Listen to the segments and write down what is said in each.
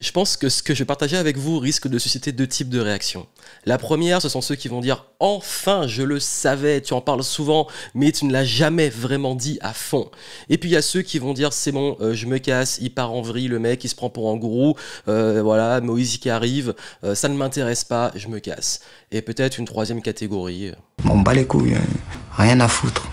je pense que ce que je vais partager avec vous risque de susciter deux types de réactions. La première, ce sont ceux qui vont dire Enfin, je le savais, tu en parles souvent, mais tu ne l'as jamais vraiment dit à fond. Et puis il y a ceux qui vont dire C'est bon, euh, je me casse, il part en vrille, le mec, il se prend pour un gourou, euh, voilà, Moïse qui arrive, euh, ça ne m'intéresse pas, je me casse. Et peut-être une troisième catégorie. Bon, bat les couilles, hein. rien à foutre.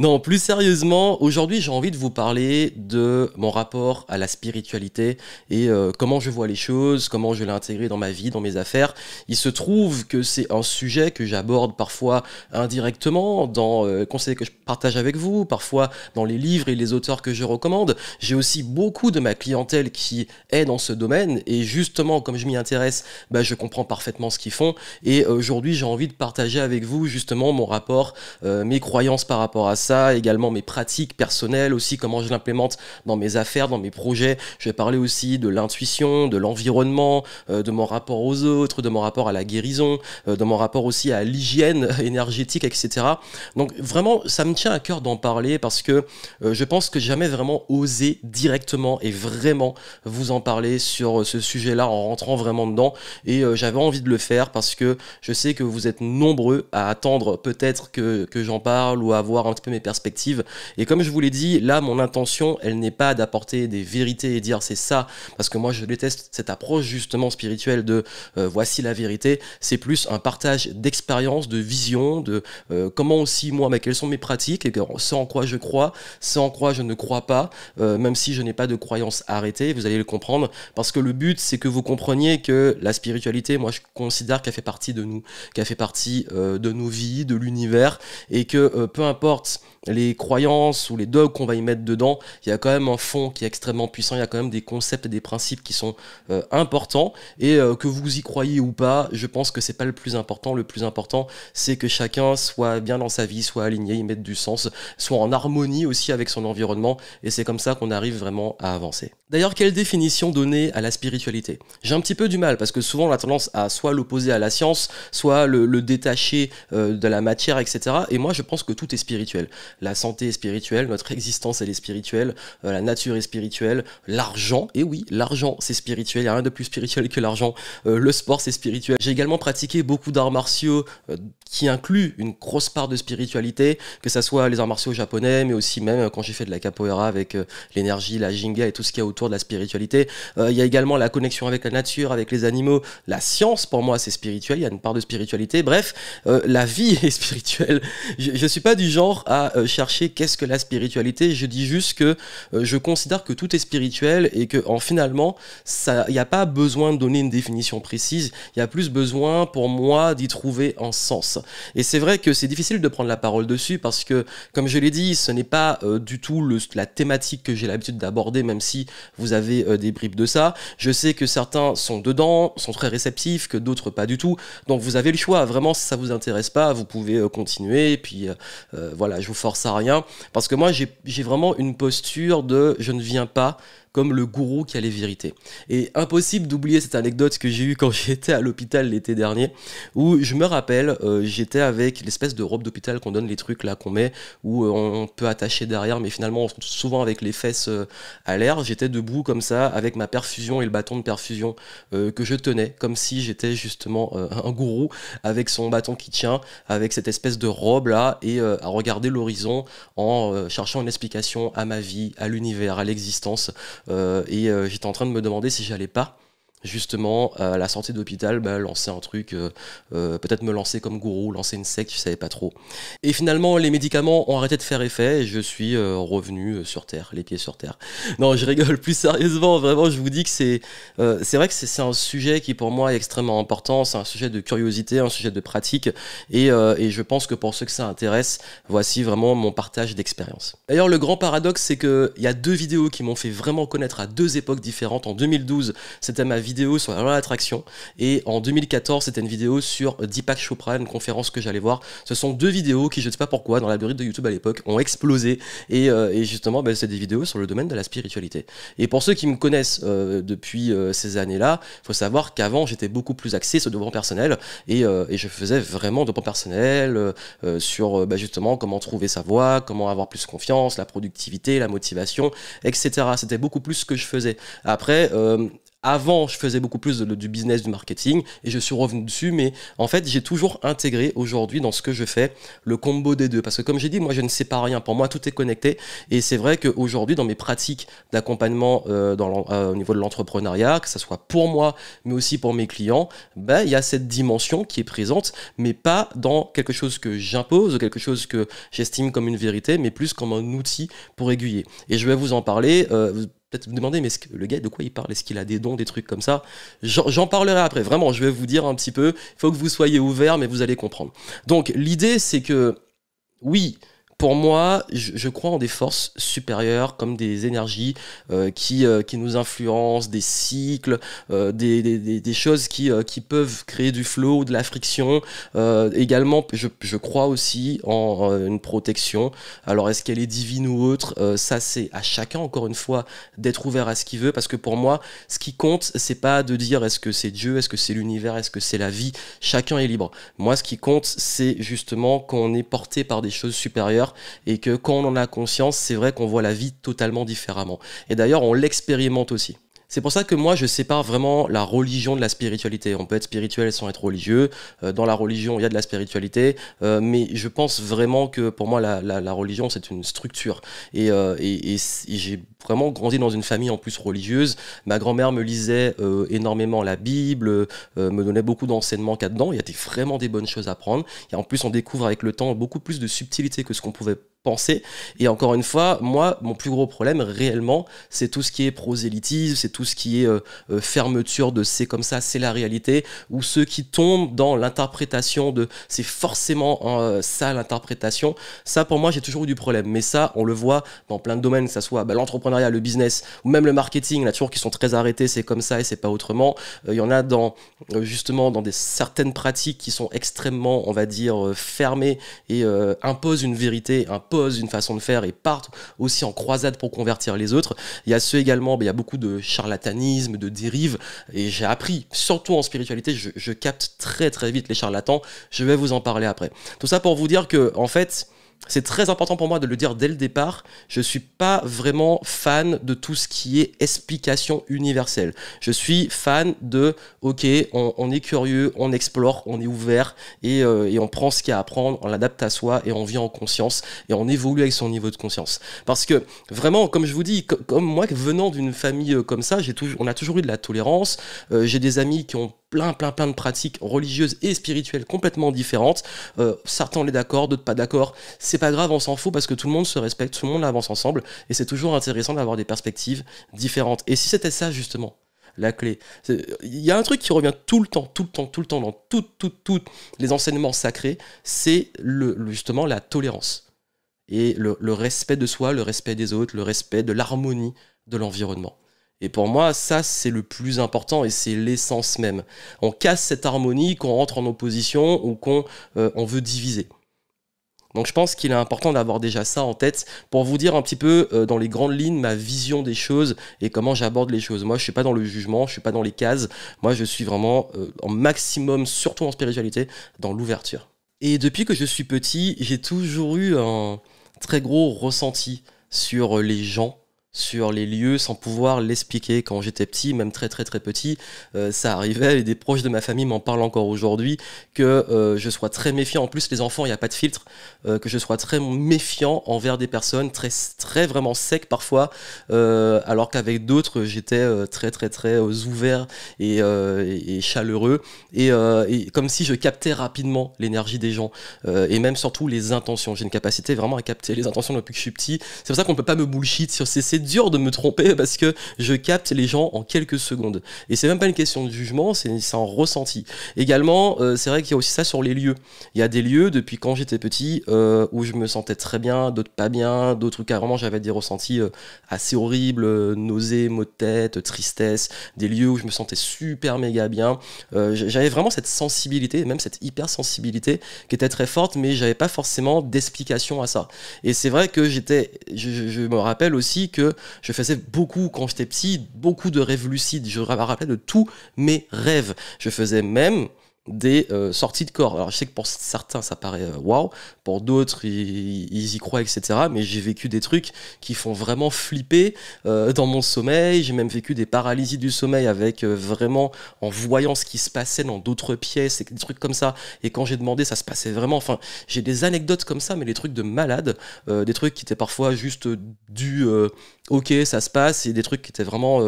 Non, plus sérieusement, aujourd'hui j'ai envie de vous parler de mon rapport à la spiritualité et euh, comment je vois les choses, comment je l'ai intégré dans ma vie, dans mes affaires. Il se trouve que c'est un sujet que j'aborde parfois indirectement dans les euh, conseils que je partage avec vous, parfois dans les livres et les auteurs que je recommande. J'ai aussi beaucoup de ma clientèle qui est dans ce domaine et justement comme je m'y intéresse, bah, je comprends parfaitement ce qu'ils font et euh, aujourd'hui j'ai envie de partager avec vous justement mon rapport, mes croyances par rapport à ça, également mes pratiques personnelles aussi, comment je l'implémente dans mes affaires, dans mes projets. Je vais parler aussi de l'intuition, de l'environnement, euh, de mon rapport aux autres, de mon rapport à la guérison, euh, de mon rapport aussi à l'hygiène énergétique, etc. Donc vraiment, ça me tient à cœur d'en parler parce que euh, je pense que jamais vraiment osé directement et vraiment vous en parler sur ce sujet-là en rentrant vraiment dedans. Et j'avais envie de le faire parce que je sais que vous êtes nombreux à attendre peut-être que, que j'en parle ou à avoir un mes perspectives. Et comme je vous l'ai dit, là, mon intention, elle n'est pas d'apporter des vérités et dire c'est ça, parce que moi, je déteste cette approche justement spirituelle de euh, voici la vérité. C'est plus un partage d'expérience, de vision, de euh, comment aussi moi, mais quelles sont mes pratiques, et ce en quoi je crois, ce en quoi je ne crois pas, euh, même si je n'ai pas de croyance arrêtée, vous allez le comprendre, parce que le but, c'est que vous compreniez que la spiritualité, moi, je considère qu'elle fait partie de nous, qu'elle fait partie de nos vies, de l'univers, et que peu importe results les croyances ou les dogmes qu'on va y mettre dedans, il y a quand même un fond qui est extrêmement puissant, il y a quand même des concepts et des principes qui sont euh, importants, et euh, que vous y croyez ou pas, je pense que c'est pas le plus important. Le plus important, c'est que chacun soit bien dans sa vie, soit aligné, y mette du sens, soit en harmonie aussi avec son environnement, et c'est comme ça qu'on arrive vraiment à avancer. D'ailleurs, quelle définition donner à la spiritualité J'ai un petit peu du mal, parce que souvent on a tendance à soit l'opposer à la science, soit le, détacher euh, de la matière, etc. Et moi, je pense que tout est spirituel la santé est spirituelle, notre existence elle est spirituelle, euh, la nature est spirituelle, l'argent, et oui, l'argent c'est spirituel, il n'y a rien de plus spirituel que l'argent, euh, le sport c'est spirituel. J'ai également pratiqué beaucoup d'arts martiaux euh, qui incluent une grosse part de spiritualité, que ça soit les arts martiaux japonais, mais aussi même quand j'ai fait de la capoeira avec l'énergie, la jinga et tout ce qu'il y a autour de la spiritualité. Il y a également la connexion avec la nature, avec les animaux, la science pour moi c'est spirituel, il y a une part de spiritualité, bref, la vie est spirituelle. Je ne suis pas du genre à euh, chercher qu'est-ce que la spiritualité. Je dis juste que euh, je considère que tout est spirituel et que en finalement, il n'y a pas besoin de donner une définition précise. Il y a plus besoin pour moi d'y trouver un sens. Et c'est vrai que c'est difficile de prendre la parole dessus parce que, comme je l'ai dit, ce n'est pas euh, du tout la thématique que j'ai l'habitude d'aborder, même si vous avez des bribes de ça. Je sais que certains sont dedans, sont très réceptifs, que d'autres pas du tout. Donc vous avez le choix. Vraiment, si ça vous intéresse pas, vous pouvez continuer. puis voilà, je vous forme ça rien. Parce que moi, j'ai vraiment une posture de je ne viens pas comme le gourou qui a les vérités. Et impossible d'oublier cette anecdote que j'ai eue quand j'étais à l'hôpital l'été dernier, où je me rappelle, euh, j'étais avec l'espèce de robe d'hôpital qu'on donne, les trucs là qu'on met, où euh, on peut attacher derrière, mais finalement souvent avec les fesses euh, à l'air. J'étais debout comme ça, avec ma perfusion et le bâton de perfusion que je tenais, comme si j'étais justement un gourou, avec son bâton qui tient, avec cette espèce de robe là, et à regarder l'horizon en cherchant une explication à ma vie, à l'univers, à l'existence euh, et euh, j'étais en train de me demander si j'allais pas justement à la santé d'hôpital bah, lancer un truc euh, euh, peut-être me lancer comme gourou lancer une secte je savais pas trop et finalement les médicaments ont arrêté de faire effet et je suis euh, revenu sur terre les pieds sur terre non je rigole plus sérieusement vraiment je vous dis que c'est c'est vrai que c'est un sujet qui pour moi est extrêmement important c'est un sujet de curiosité un sujet de pratique et, je pense que pour ceux que ça intéresse voici vraiment mon partage d'expérience d'ailleurs le grand paradoxe c'est que il y a deux vidéos qui m'ont fait vraiment connaître à deux époques différentes en 2012 c'était ma vie vidéo sur la loi d'attraction. Et en 2014, c'était une vidéo sur Deepak Chopra, une conférence que j'allais voir. Ce sont deux vidéos qui, je ne sais pas pourquoi, dans l'algorithme de YouTube à l'époque, ont explosé. Et, euh, justement, bah, c'est des vidéos sur le domaine de la spiritualité. Et pour ceux qui me connaissent euh, depuis euh, ces années-là, il faut savoir qu'avant, j'étais beaucoup plus axé sur le développement personnel. Et, je faisais vraiment de développement personnel sur bah, justement comment trouver sa voie, comment avoir plus confiance, la productivité, la motivation, etc. C'était beaucoup plus ce que je faisais. Après, avant, je faisais beaucoup plus du business, du marketing, et je suis revenu dessus, mais en fait, j'ai toujours intégré aujourd'hui dans ce que je fais le combo des deux. Parce que comme j'ai dit, moi, je ne sais pas rien. Pour moi, tout est connecté. Et c'est vrai qu'aujourd'hui, dans mes pratiques d'accompagnement euh, euh, au niveau de l'entrepreneuriat, que ce soit pour moi, mais aussi pour mes clients, ben, il y a cette dimension qui est présente, mais pas dans quelque chose que j'impose, quelque chose que j'estime comme une vérité, mais plus comme un outil pour aiguiller. Et je vais vous en parler. Euh, peut-être vous demander, mais le gars, de quoi il parle Est-ce qu'il a des dons, des trucs comme ça J'en parlerai après, vraiment, je vais vous dire un petit peu. Il faut que vous soyez ouvert, mais vous allez comprendre. Donc, l'idée, c'est que, oui, pour moi, je, crois en des forces supérieures comme des énergies euh, qui, euh, qui nous influencent, des cycles, euh, des, des, des, choses qui, qui peuvent créer du flow, de la friction. également, je, je, crois aussi en une protection. Alors, est-ce qu'elle est divine ou autre Ça, c'est à chacun, encore une fois, d'être ouvert à ce qu'il veut. Parce que pour moi, ce qui compte, c'est pas de dire est-ce que c'est Dieu, est-ce que c'est l'univers, est-ce que c'est la vie. Chacun est libre. Moi, ce qui compte, c'est justement qu'on est porté par des choses supérieures et que quand on en a conscience, c'est vrai qu'on voit la vie totalement différemment. Et d'ailleurs, on l'expérimente aussi. C'est pour ça que moi, je sépare vraiment la religion de la spiritualité. On peut être spirituel sans être religieux. Euh, dans la religion, il y a de la spiritualité. Euh, mais je pense vraiment que pour moi, la, religion, c'est une structure. Euh, et, j'ai vraiment grandi dans une famille en plus religieuse. Ma grand-mère me lisait énormément la Bible, me donnait beaucoup d'enseignements qu'à dedans. Il y a vraiment des bonnes choses à prendre. Et en plus, on découvre avec le temps beaucoup plus de subtilité que ce qu'on pouvait et encore une fois, moi, mon plus gros problème réellement, c'est tout ce qui est prosélytisme, c'est tout ce qui est euh, euh, fermeture de c'est comme ça, c'est la réalité, ou ceux qui tombent dans l'interprétation de c'est forcément euh, ça l'interprétation. Ça, pour moi, j'ai toujours eu du problème. Mais ça, on le voit dans plein de domaines, que ce soit bah, l'entrepreneuriat, le business, ou même le marketing, là, toujours qui sont très arrêtés, c'est comme ça et c'est pas autrement. Il y en a dans, justement, dans des certaines pratiques qui sont extrêmement, on va dire, fermées et imposent une vérité, imposent une façon de faire et partent aussi en croisade pour convertir les autres. Il y a ceux également, ben, il y a beaucoup de charlatanisme, de dérive. et j'ai appris, surtout en spiritualité, je, je capte très très vite les charlatans, je vais vous en parler après. Tout ça pour vous dire que, en fait, c'est très important pour moi de le dire dès le départ, je suis pas vraiment fan de tout ce qui est explication universelle. Je suis fan de, ok, on, est curieux, on explore, on est ouvert et, euh, on prend ce qu'il y a à apprendre, on l'adapte à soi et on vit en conscience et on évolue avec son niveau de conscience. Parce que vraiment, comme je vous dis, comme moi venant d'une famille euh, comme ça, on a toujours eu de la tolérance. Euh, j'ai des amis qui ont plein, plein, plein de pratiques religieuses et spirituelles complètement différentes. Euh, certains on est d'accord, d'autres pas d'accord. C'est pas grave, on s'en fout parce que tout le monde se respecte, tout le monde avance ensemble et c'est toujours intéressant d'avoir des perspectives différentes. Et si c'était ça justement la clé. Il y a un truc qui revient tout le temps, tout le temps, tout le temps dans toutes, toutes, toutes les enseignements sacrés, c'est justement la tolérance et le respect de soi, le respect des autres, le respect de l'harmonie de l'environnement. Et pour moi, ça, c'est le plus important et c'est l'essence même. On casse cette harmonie, qu'on rentre en opposition ou qu'on euh, on veut diviser. Donc je pense qu'il est important d'avoir déjà ça en tête pour vous dire un petit peu euh, dans les grandes lignes ma vision des choses et comment j'aborde les choses. Moi, je suis pas dans le jugement, je ne suis pas dans les cases. Moi, je suis vraiment euh, en maximum, surtout en spiritualité, dans l'ouverture. Et depuis que je suis petit, j'ai toujours eu un très gros ressenti sur les gens sur les lieux sans pouvoir l'expliquer. Quand j'étais petit, même très très très petit, euh, ça arrivait et des proches de ma famille m'en parlent encore aujourd'hui que euh, je sois très méfiant. En plus, les enfants, il n'y a pas de filtre, euh, que je sois très méfiant envers des personnes très très vraiment sec parfois, alors qu'avec d'autres, j'étais très très très ouvert et, chaleureux et, comme si je captais rapidement l'énergie des gens et même surtout les intentions. J'ai une capacité vraiment à capter les intentions depuis que je suis petit. C'est pour ça qu'on ne peut pas me bullshit sur ces c'est dur de me tromper parce que je capte les gens en quelques secondes. Et c'est même pas une question de jugement, c'est un ressenti. Également, euh, c'est vrai qu'il y a aussi ça sur les lieux. Il y a des lieux depuis quand j'étais petit euh, où je me sentais très bien, d'autres pas bien, d'autres carrément j'avais des ressentis euh, assez horribles, nausées, maux de tête, tristesse, des lieux où je me sentais super méga bien. j'avais vraiment cette sensibilité, même cette hypersensibilité qui était très forte, mais j'avais pas forcément d'explication à ça. Et c'est vrai que j'étais, je me rappelle aussi que je faisais beaucoup, quand j'étais petit, beaucoup de rêves lucides. Je me rappelais de tous mes rêves. Je faisais même, des euh, sorties de corps. Alors je sais que pour certains ça paraît euh, waouh, wow, pour d'autres ils, y croient, etc. Mais j'ai vécu des trucs qui font vraiment flipper euh, dans mon sommeil. J'ai même vécu des paralysies du sommeil avec vraiment en voyant ce qui se passait dans d'autres pièces et des trucs comme ça. Et quand j'ai demandé, ça se passait vraiment. Enfin, j'ai des anecdotes comme ça, mais des trucs de malades, des trucs qui étaient parfois juste du ok, ça se passe, et des trucs qui étaient vraiment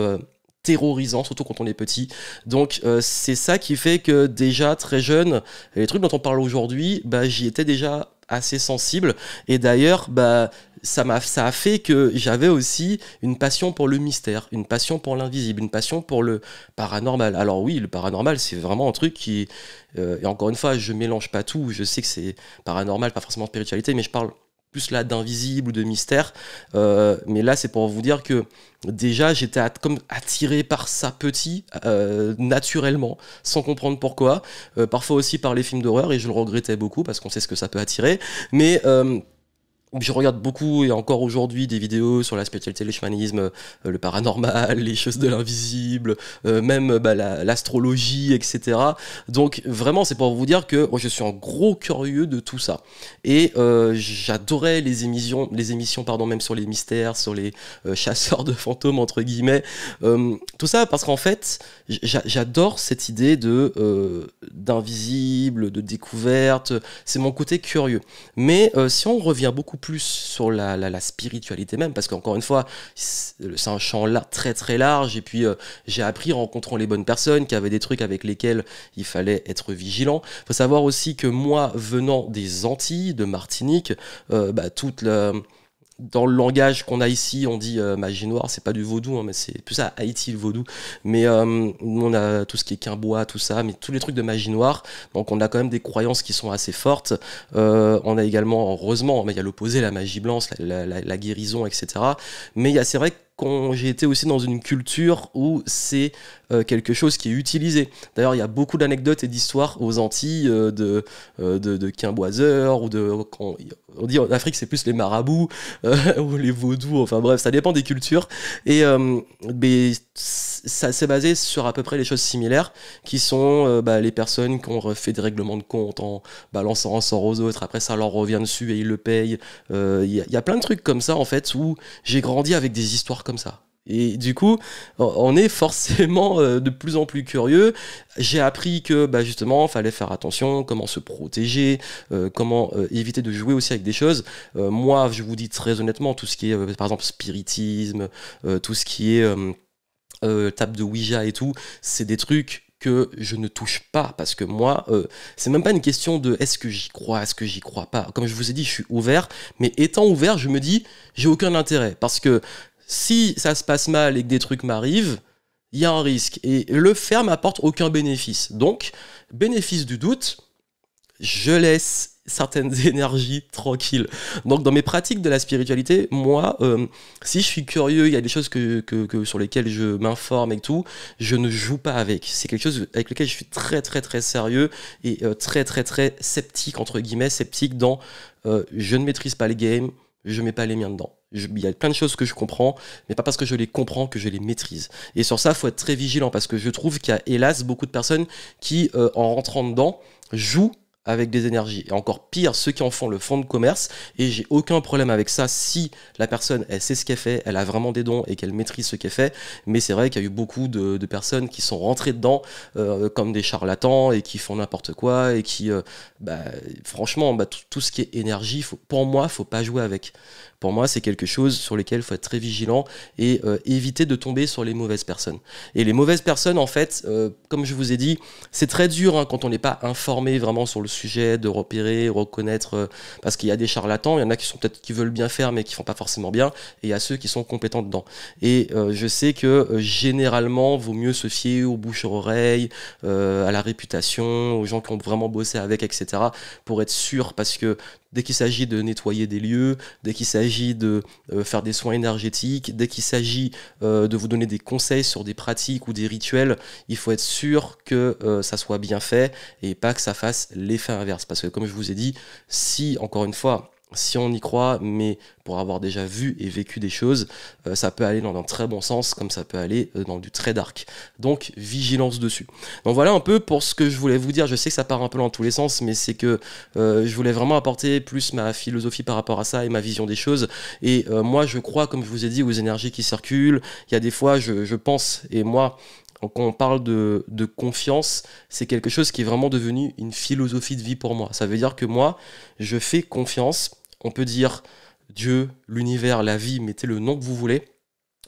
terrorisant, surtout quand on est petit. Donc euh, c'est ça qui fait que déjà très jeune, les trucs dont on parle aujourd'hui, bah, j'y étais déjà assez sensible. Et d'ailleurs, bah, ça, m'a, ça a fait que j'avais aussi une passion pour le mystère, une passion pour l'invisible, une passion pour le paranormal. Alors oui, le paranormal, c'est vraiment un truc qui... Euh, et encore une fois, je mélange pas tout, je sais que c'est paranormal, pas forcément spiritualité, mais je parle plus là d'invisible ou de mystère. Euh, mais là, c'est pour vous dire que déjà, j'étais comme attiré par ça petit, euh, naturellement, sans comprendre pourquoi. Euh, parfois aussi par les films d'horreur, et je le regrettais beaucoup parce qu'on sait ce que ça peut attirer. Mais je regarde beaucoup et encore aujourd'hui des vidéos sur la spécialité le chamanisme, euh, le paranormal, les choses de l'invisible, euh, même euh, bah, l'astrologie, etc. Donc vraiment, c'est pour vous dire que je suis un gros curieux de tout ça. Et j'adorais les émissions, les émissions pardon, même sur les mystères, sur les chasseurs de fantômes entre guillemets. tout ça parce qu'en fait, j'adore cette idée de d'invisible, de découverte. C'est mon côté curieux. Mais si on revient beaucoup plus sur la, spiritualité même, parce qu'encore une fois, c'est un champ là, très très large, et puis euh, j'ai appris en rencontrant les bonnes personnes qui avaient des trucs avec lesquels il fallait être vigilant. Il faut savoir aussi que moi, venant des Antilles, de Martinique, euh, bah, toute la dans le langage qu'on a ici, on dit euh, magie noire, c'est pas du vaudou, hein, mais c'est plus ça, Haïti le vaudou. Mais euh, on a tout ce qui est quimbois, tout ça, mais tous les trucs de magie noire. Donc on a quand même des croyances qui sont assez fortes. Euh, on a également, heureusement, mais il y a l'opposé, la magie blanche, la, la guérison, etc. Mais c'est vrai que j'ai été aussi dans une culture où c'est euh, quelque chose qui est utilisé. D'ailleurs, il y a beaucoup d'anecdotes et d'histoires aux Antilles euh, de, euh, quimboiseurs ou de. on dit en Afrique, c'est plus les marabouts ou les vaudous, enfin bref, ça dépend des cultures. Et mais, ça s'est basé sur à peu près les choses similaires qui sont euh, bah, les personnes qui ont refait des règlements de compte en balançant un sort aux autres. Après, ça leur revient dessus et ils le payent. Euh, il y, a plein de trucs comme ça en fait où j'ai grandi avec des histoires comme ça. Et du coup, on est forcément euh, de plus en plus curieux. J'ai appris que bah, justement, fallait faire attention, comment se protéger, comment éviter de jouer aussi avec des choses. moi, je vous dis très honnêtement, tout ce qui est, par exemple, spiritisme, tout ce qui est euh, table de Ouija et tout, c'est des trucs que je ne touche pas parce que moi, euh, c'est même pas une question de est-ce que j'y crois, est-ce que j'y crois pas. Comme je vous ai dit, je suis ouvert, mais étant ouvert, je me dis, j'ai aucun intérêt parce que si ça se passe mal et que des trucs m'arrivent, il y a un risque et le faire m'apporte aucun bénéfice. Donc, bénéfice du doute, je laisse certaines énergies tranquilles. Donc dans mes pratiques de la spiritualité, moi, euh, si je suis curieux, il y a des choses que, sur lesquelles je m'informe et tout, je ne joue pas avec. C'est quelque chose avec lequel je suis très très très sérieux et euh, très très très sceptique, entre guillemets, sceptique dans euh, je ne maîtrise pas les game, je mets pas les miens dedans. Il y a plein de choses que je comprends, mais pas parce que je les comprends que je les maîtrise. Et sur ça, faut être très vigilant parce que je trouve qu'il y a hélas beaucoup de personnes qui, en rentrant dedans, jouent avec des énergies. Et encore pire, ceux qui en font le fonds de commerce. Et j'ai aucun problème avec ça si la personne, elle sait ce qu'elle fait, elle a vraiment des dons et qu'elle maîtrise ce qu'elle fait. Mais c'est vrai qu'il y a eu beaucoup de, personnes qui sont rentrées dedans euh, comme des charlatans et qui font n'importe quoi et qui, euh, bah, franchement, bah, tout ce qui est énergie, faut, pour moi, faut pas jouer avec. Pour moi, c'est quelque chose sur lequel il faut être très vigilant et euh, éviter de tomber sur les mauvaises personnes. Et les mauvaises personnes, en fait, comme je vous ai dit, c'est très dur hein, quand on n'est pas informé vraiment sur le sujet, de repérer, reconnaître, euh, parce qu'il y a des charlatans, il y en a qui sont peut-être qui veulent bien faire mais qui font pas forcément bien, et il y a ceux qui sont compétents dedans. Et euh, je sais que euh, généralement, vaut mieux se fier aux bouche oreilles à la réputation, aux gens qui ont vraiment bossé avec, etc., pour être sûr, parce que dès qu'il s'agit de nettoyer des lieux, dès qu'il s'agit de euh, faire des soins énergétiques, dès qu'il s'agit euh, de vous donner des conseils sur des pratiques ou des rituels, il faut être sûr que euh, ça soit bien fait et pas que ça fasse l'effet inverse. Parce que comme je vous ai dit, si encore une fois si on y croit, mais pour avoir déjà vu et vécu des choses, euh, ça peut aller dans un très bon sens, comme ça peut aller euh, dans du très dark. Donc, vigilance dessus. Donc voilà un peu pour ce que je voulais vous dire. Je sais que ça part un peu dans tous les sens, mais c'est que euh, je voulais vraiment apporter plus ma philosophie par rapport à ça et ma vision des choses. Et moi, je crois, comme je vous ai dit, aux énergies qui circulent. Il y a des fois, je, pense, et moi, quand on parle de confiance, c'est quelque chose qui est vraiment devenu une philosophie de vie pour moi. Ça veut dire que moi, je fais confiance on peut dire Dieu, l'univers, la vie, mettez le nom que vous voulez.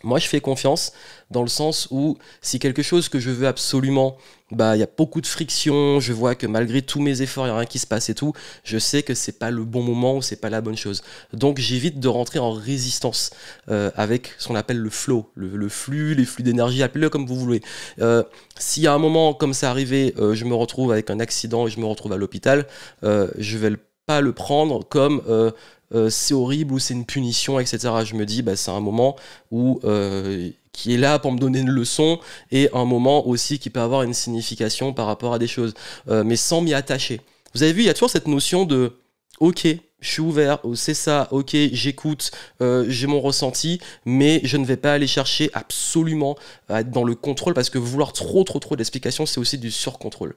Moi, je fais confiance dans le sens où si quelque chose que je veux absolument, bah, il y a beaucoup de friction, je vois que malgré tous mes efforts, il n'y a rien qui se passe et tout, je sais que c'est pas le bon moment ou c'est pas la bonne chose. Donc, j'évite de rentrer en résistance euh, avec ce qu'on appelle le flow, le, flux, les flux d'énergie, appelez-le comme vous voulez. Euh, s'il si à un moment, comme ça arrivait, euh, je me retrouve avec un accident et je me retrouve à l'hôpital, je vais le pas le prendre comme euh, euh, c'est horrible ou c'est une punition, etc. Je me dis, bah, c'est un moment où, euh, qui est là pour me donner une leçon et un moment aussi qui peut avoir une signification par rapport à des choses, mais sans m'y attacher. Vous avez vu, il y a toujours cette notion de, ok, je suis ouvert, oh, c'est ça, ok, j'écoute, euh, j'ai mon ressenti, mais je ne vais pas aller chercher absolument à être dans le contrôle parce que vouloir trop, trop, trop d'explications, c'est aussi du surcontrôle.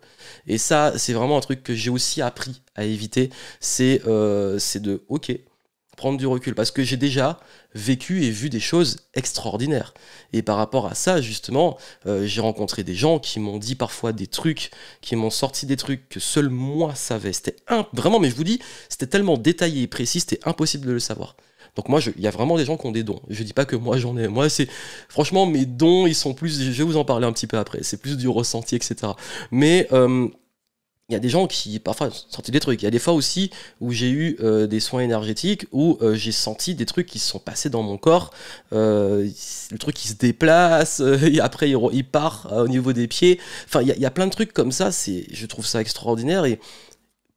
Et ça, c'est vraiment un truc que j'ai aussi appris à éviter, c'est euh, de, ok, prendre du recul parce que j'ai déjà vécu et vu des choses extraordinaires. Et par rapport à ça, justement, euh, j'ai rencontré des gens qui m'ont dit parfois des trucs, qui m'ont sorti des trucs que seul moi savais. C'était vraiment, mais je vous dis, c'était tellement détaillé et précis, c'était impossible de le savoir. Donc moi, il y a vraiment des gens qui ont des dons. Je dis pas que moi j'en ai. Moi, c'est franchement mes dons, ils sont plus. Je vais vous en parler un petit peu après. C'est plus du ressenti, etc. Mais euh, il y a des gens qui parfois sortent des trucs. Il y a des fois aussi où j'ai eu euh, des soins énergétiques où euh, j'ai senti des trucs qui se sont passés dans mon corps. Euh, le truc qui se déplace, et après il, part au niveau des pieds. Enfin, il y, a, y a plein de trucs comme ça. C'est, je trouve ça extraordinaire et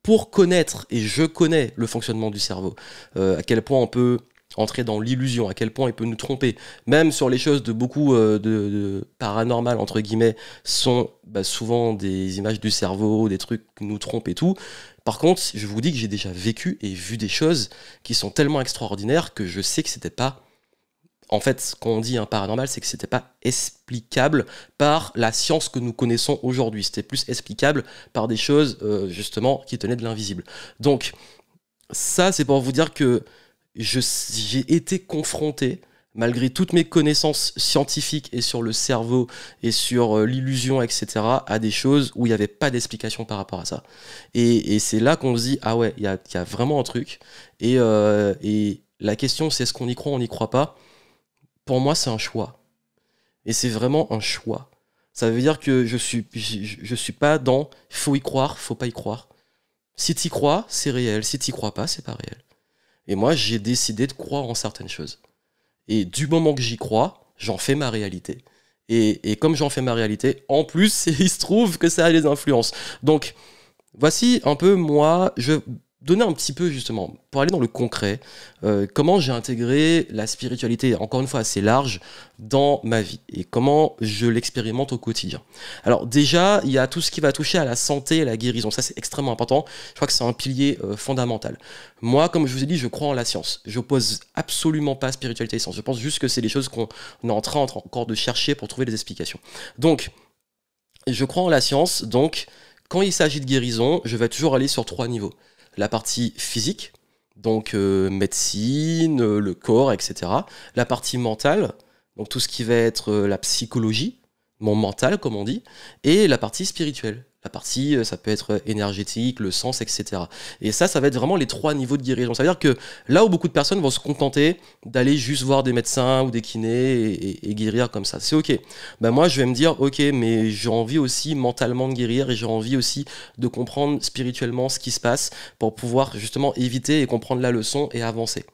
pour connaître et je connais le fonctionnement du cerveau, à quel point on peut entrer dans l'illusion, à quel point il peut nous tromper. Même sur les choses de beaucoup euh, de, paranormales, paranormal, entre guillemets, sont bah, souvent des images du cerveau, des trucs qui nous trompent et tout. Par contre, je vous dis que j'ai déjà vécu et vu des choses qui sont tellement extraordinaires que je sais que c'était pas en fait, ce qu'on dit un paranormal, c'est que c'était pas explicable par la science que nous connaissons aujourd'hui. C'était plus explicable par des choses, euh, justement, qui tenaient de l'invisible. Donc, ça, c'est pour vous dire que j'ai été confronté, malgré toutes mes connaissances scientifiques et sur le cerveau et sur euh, l'illusion, etc., à des choses où il n'y avait pas d'explication par rapport à ça. Et, c'est là qu'on se dit, ah ouais, il y a, vraiment un truc. Euh, et, la question, c'est est-ce qu'on y croit, ou on n'y croit pas Pour moi, c'est un choix. Et c'est vraiment un choix. Ça veut dire que je suis, je, suis pas dans faut y croire, faut pas y croire. Si t'y crois, c'est réel. Si t'y crois pas, c'est pas réel. Et moi, j'ai décidé de croire en certaines choses. Et du moment que j'y crois, j'en fais ma réalité. Et, et comme j'en fais ma réalité, en plus, il se trouve que ça a des influences. Donc, voici un peu moi, je donner un petit peu justement, pour aller dans le concret, euh, comment j'ai intégré la spiritualité, encore une fois assez large, dans ma vie et comment je l'expérimente au quotidien. Alors déjà, il y a tout ce qui va toucher à la santé et la guérison, ça c'est extrêmement important, je crois que c'est un pilier euh, fondamental. Moi, comme je vous ai dit, je crois en la science, je n'oppose absolument pas spiritualité et science, je pense juste que c'est des choses qu'on est en train encore de chercher pour trouver des explications. Donc, je crois en la science, donc quand il s'agit de guérison, je vais toujours aller sur trois niveaux la partie physique, donc euh, médecine, euh, le corps, etc. La partie mentale, donc tout ce qui va être euh, la psychologie, mon mental, comme on dit, et la partie spirituelle, la partie, euh, ça peut être énergétique, le sens, etc. Et ça, ça va être vraiment les trois niveaux de guérison. Ça veut dire que là où beaucoup de personnes vont se contenter d'aller juste voir des médecins ou des kinés et, et guérir comme ça, c'est ok. Ben moi, je vais me dire, ok, mais j'ai envie aussi mentalement de guérir et j'ai envie aussi de comprendre spirituellement ce qui se passe pour pouvoir justement éviter et comprendre la leçon et avancer.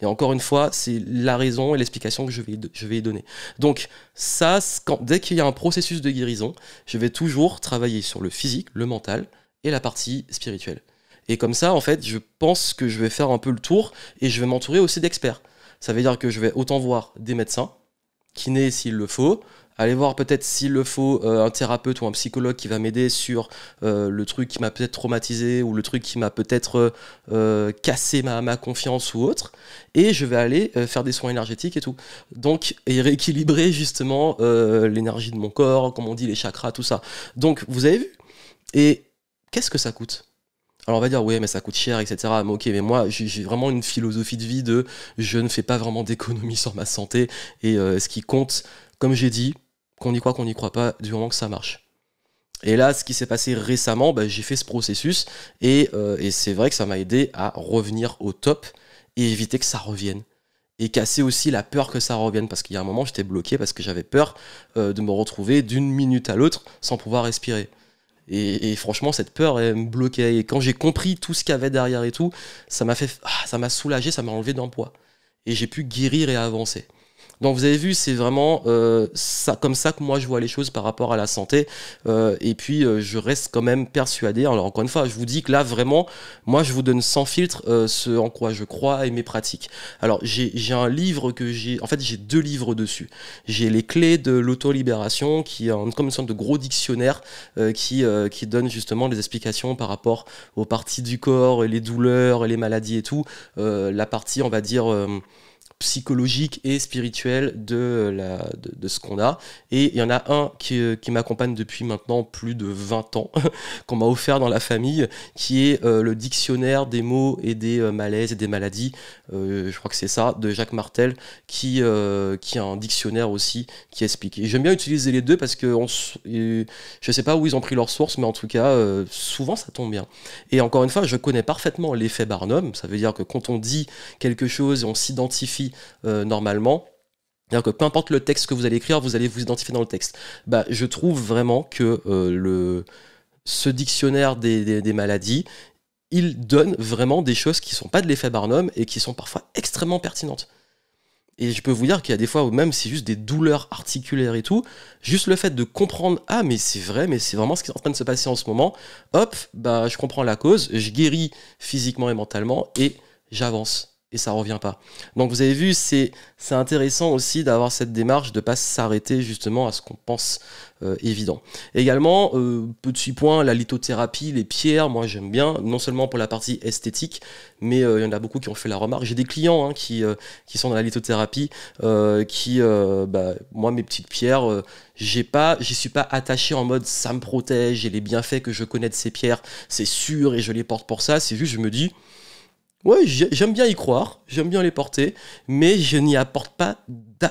Et encore une fois, c'est la raison et l'explication que je vais, je vais y donner. Donc, ça, dès qu'il y a un processus de guérison, je vais toujours travailler sur le physique, le mental et la partie spirituelle. Et comme ça, en fait, je pense que je vais faire un peu le tour et je vais m'entourer aussi d'experts. Ça veut dire que je vais autant voir des médecins, kinés s'il le faut, Aller voir peut-être s'il le faut euh, un thérapeute ou un psychologue qui va m'aider sur euh, le truc qui m'a peut-être traumatisé ou le truc qui m'a peut-être euh, cassé ma, ma, confiance ou autre. Et je vais aller faire des soins énergétiques et tout. Donc, et rééquilibrer justement l'énergie de mon corps, comme on dit, les chakras, tout ça. Donc, vous avez vu Et qu'est-ce que ça coûte alors on va dire oui mais ça coûte cher etc. Mais ok mais moi j'ai vraiment une philosophie de vie de je ne fais pas vraiment d'économie sur ma santé et ce qui compte comme j'ai dit qu'on y croit, qu'on n'y croit pas, du moment que ça marche. Et là, ce qui s'est passé récemment, bah, j'ai fait ce processus euh, et, c'est vrai que ça m'a aidé à revenir au top et éviter que ça revienne. Et casser aussi la peur que ça revienne parce qu'il y a un moment, j'étais bloqué parce que j'avais peur euh, de me retrouver d'une minute à l'autre sans pouvoir respirer. Et, franchement, cette peur, elle me bloquait. Et quand j'ai compris tout ce qu'il y avait derrière et tout, ça m'a fait, ah, ça m'a soulagé, ça m'a enlevé d'un poids. Et j'ai pu guérir et avancer. Donc vous avez vu, c'est vraiment euh, ça, comme ça que moi je vois les choses par rapport à la santé. Euh, et puis euh, je reste quand même persuadé. Alors encore une fois, je vous dis que là vraiment, moi je vous donne sans filtre ce en quoi je crois et mes pratiques. Alors j'ai un livre que j'ai, en fait j'ai deux livres dessus. J'ai les clés de l'autolibération qui est comme une sorte de gros dictionnaire qui qui donne justement des explications par rapport aux parties du corps et les douleurs et les maladies et tout. la partie on va dire psychologique et spirituel de, la, de, ce qu'on a. Et il y en a un qui, euh, qui m'accompagne depuis maintenant plus de 20 ans, qu'on m'a offert dans la famille, qui est euh, le dictionnaire des mots et des euh, malaises et des maladies, je crois que c'est ça, de Jacques Martel, qui, qui a un dictionnaire aussi qui explique. Et j'aime bien utiliser les deux parce que on, je ne sais pas où ils ont pris leurs sources mais en tout cas, souvent ça tombe bien. Et encore une fois, je connais parfaitement l'effet Barnum, ça veut dire que quand on dit quelque chose et on s'identifie euh, normalement. C'est-à-dire que peu importe le texte que vous allez écrire, vous allez vous identifier dans le texte. Bah, je trouve vraiment que euh, le, ce dictionnaire des, maladies, il donne vraiment des choses qui ne sont pas de l'effet Barnum et qui sont parfois extrêmement pertinentes. Et je peux vous dire qu'il y a des fois où même c'est juste des douleurs articulaires et tout, juste le fait de comprendre ah mais c'est vrai, mais c'est vraiment ce qui est en train de se passer en ce moment. Hop, bah je comprends la cause, je guéris physiquement et mentalement et j'avance et ça revient pas. Donc vous avez vu, c'est intéressant aussi d'avoir cette démarche de pas s'arrêter justement à ce qu'on pense euh, évident. Également, euh, petit point, la lithothérapie, les pierres, moi j'aime bien, non seulement pour la partie esthétique, mais euh, il y en a beaucoup qui ont fait la remarque. J'ai des clients hein, qui, euh, qui sont dans la lithothérapie, qui, bah, moi mes petites pierres, j'ai pas, j'y suis pas attaché en mode ça me protège et les bienfaits que je connais de ces pierres, c'est sûr et je les porte pour ça, c'est juste je me dis Ouais, j'aime bien y croire, j'aime bien les porter, mais je n'y apporte pas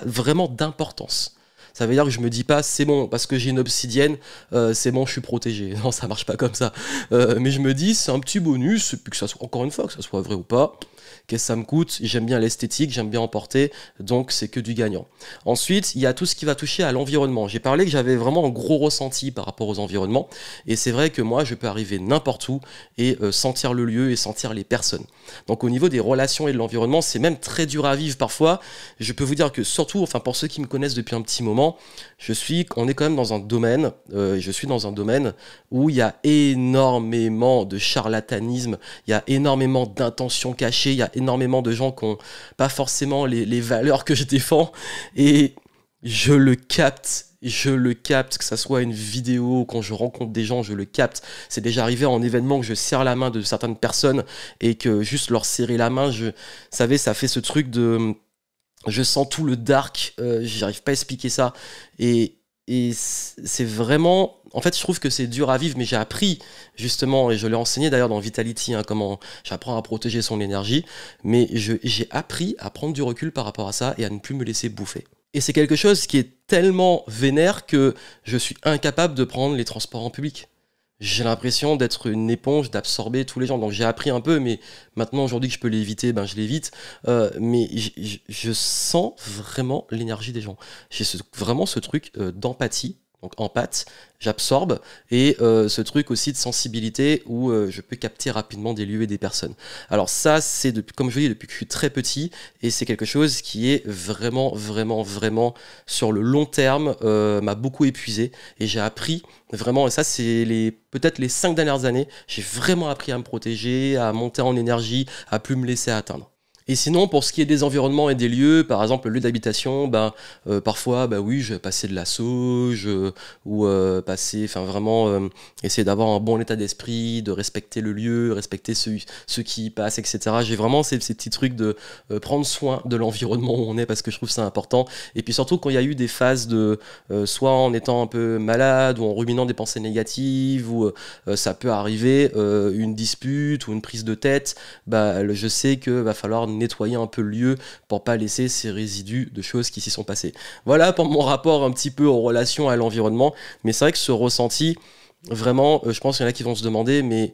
vraiment d'importance. Ça veut dire que je me dis pas c'est bon parce que j'ai une obsidienne, euh, c'est bon, je suis protégé. Non, ça marche pas comme ça. Euh, mais je me dis c'est un petit bonus, puis que ça soit encore une fois que ça soit vrai ou pas, Qu'est-ce que ça me coûte J'aime bien l'esthétique, j'aime bien emporter, donc c'est que du gagnant. Ensuite, il y a tout ce qui va toucher à l'environnement. J'ai parlé que j'avais vraiment un gros ressenti par rapport aux environnements, et c'est vrai que moi, je peux arriver n'importe où et euh, sentir le lieu et sentir les personnes. Donc au niveau des relations et de l'environnement, c'est même très dur à vivre parfois. Je peux vous dire que surtout, enfin pour ceux qui me connaissent depuis un petit moment, je suis, on est quand même dans un domaine, euh, je suis dans un domaine où il y a énormément de charlatanisme, il y a énormément d'intentions cachées, il y a énormément de gens qui n'ont pas forcément les, valeurs que je défends. Et je le capte je le capte, que ça soit une vidéo, quand je rencontre des gens, je le capte. C'est déjà arrivé en événement que je serre la main de certaines personnes et que juste leur serrer la main, je savais, ça fait ce truc de, je sens tout le dark, euh, j'arrive pas à expliquer ça. Et et c'est vraiment en fait je trouve que c'est dur à vivre mais j'ai appris justement et je l'ai enseigné d'ailleurs dans Vitality hein, comment j'apprends à protéger son énergie mais j'ai appris à prendre du recul par rapport à ça et à ne plus me laisser bouffer et c'est quelque chose qui est tellement vénère que je suis incapable de prendre les transports en public j'ai l'impression d'être une éponge, d'absorber tous les gens. Donc j'ai appris un peu, mais maintenant aujourd'hui que je peux l'éviter, ben je l'évite. Euh, mais je sens vraiment l'énergie des gens. J'ai vraiment ce truc euh, d'empathie donc en pâte, j'absorbe, et euh, ce truc aussi de sensibilité où euh, je peux capter rapidement des lieux et des personnes. Alors ça, c'est depuis, comme je dis, depuis que je suis très petit, et c'est quelque chose qui est vraiment, vraiment, vraiment, sur le long terme, euh, m'a beaucoup épuisé, et j'ai appris vraiment, et ça, c'est les, peut-être les cinq dernières années, j'ai vraiment appris à me protéger, à monter en énergie, à plus me laisser atteindre. Et sinon, pour ce qui est des environnements et des lieux, par exemple le lieu d'habitation, ben, euh, parfois, ben oui, je vais passer de la sauge euh, ou euh, passer, enfin vraiment euh, essayer d'avoir un bon état d'esprit, de respecter le lieu, respecter ceux, ceux qui y passent, etc. J'ai vraiment ces, ces, petits trucs de prendre soin de l'environnement où on est parce que je trouve ça important. Et puis surtout quand il y a eu des phases de soit en étant un peu malade ou en ruminant des pensées négatives ou ça peut arriver une dispute ou une prise de tête, ben, je sais que va falloir nettoyer un peu le lieu pour pas laisser ces résidus de choses qui s'y sont passées. Voilà pour mon rapport un petit peu en relation à l'environnement, mais c'est vrai que ce ressenti, vraiment, euh, je pense qu'il y en a qui vont se demander, mais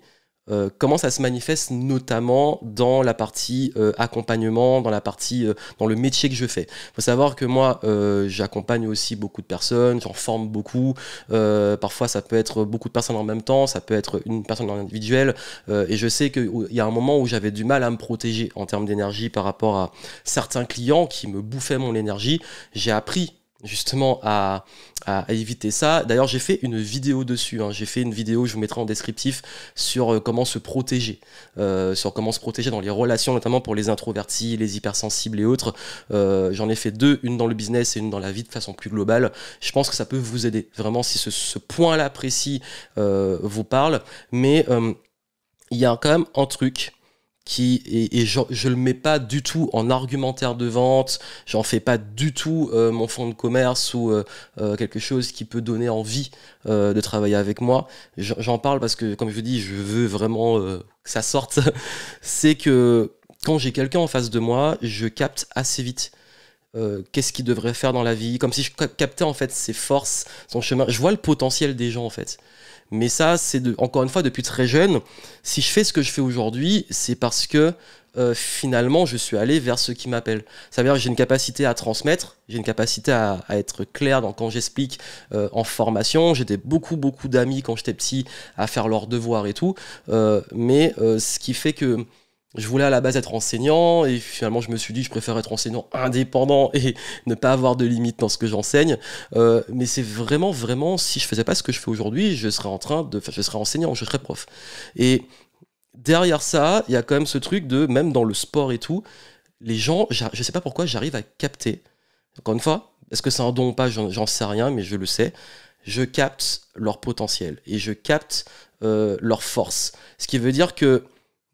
euh, comment ça se manifeste notamment dans la partie euh, accompagnement, dans la partie euh, dans le métier que je fais. Il faut savoir que moi, j'accompagne aussi beaucoup de personnes, j'en forme beaucoup. parfois, ça peut être beaucoup de personnes en même temps, ça peut être une personne individuelle. et je sais qu'il y a un moment où j'avais du mal à me protéger en termes d'énergie par rapport à certains clients qui me bouffaient mon énergie. J'ai appris justement à, éviter ça. D'ailleurs, j'ai fait une vidéo dessus. Hein. J'ai fait une vidéo, je vous mettrai en descriptif, sur euh, comment se protéger, euh, sur comment se protéger dans les relations, notamment pour les introvertis, les hypersensibles et autres. Euh, j'en ai fait deux, une dans le business et une dans la vie de façon plus globale. Je pense que ça peut vous aider vraiment si ce, point-là précis vous parle. Mais il y a quand même un truc qui et, je, ne le mets pas du tout en argumentaire de vente, j'en fais pas du tout euh, mon fonds de commerce ou euh, euh, quelque chose qui peut donner envie de travailler avec moi. J'en parle parce que comme je vous dis, je veux vraiment que ça sorte. C'est que quand j'ai quelqu'un en face de moi, je capte assez vite. qu'est-ce qu'il devrait faire dans la vie, comme si je captais en fait ses forces, son chemin. Je vois le potentiel des gens en fait. Mais ça, c'est encore une fois depuis très jeune. Si je fais ce que je fais aujourd'hui, c'est parce que euh, finalement, je suis allé vers ce qui m'appelle. Ça veut dire que j'ai une capacité à transmettre, j'ai une capacité à, être clair quand j'explique euh, en formation. J'étais beaucoup, beaucoup d'amis quand j'étais petit à faire leurs devoirs et tout. Euh, mais ce qui fait que je voulais à la base être enseignant et finalement je me suis dit je préfère être enseignant indépendant et ne pas avoir de limites dans ce que j'enseigne. Euh, mais c'est vraiment, vraiment, si je faisais pas ce que je fais aujourd'hui, je serais en train de, je serais enseignant, je serais prof. Et derrière ça, il y a quand même ce truc de, même dans le sport et tout, les gens, je sais pas pourquoi, j'arrive à capter. Encore une fois, est-ce que c'est un don ou pas, j'en sais rien, mais je le sais. Je capte leur potentiel et je capte euh, leur force. Ce qui veut dire que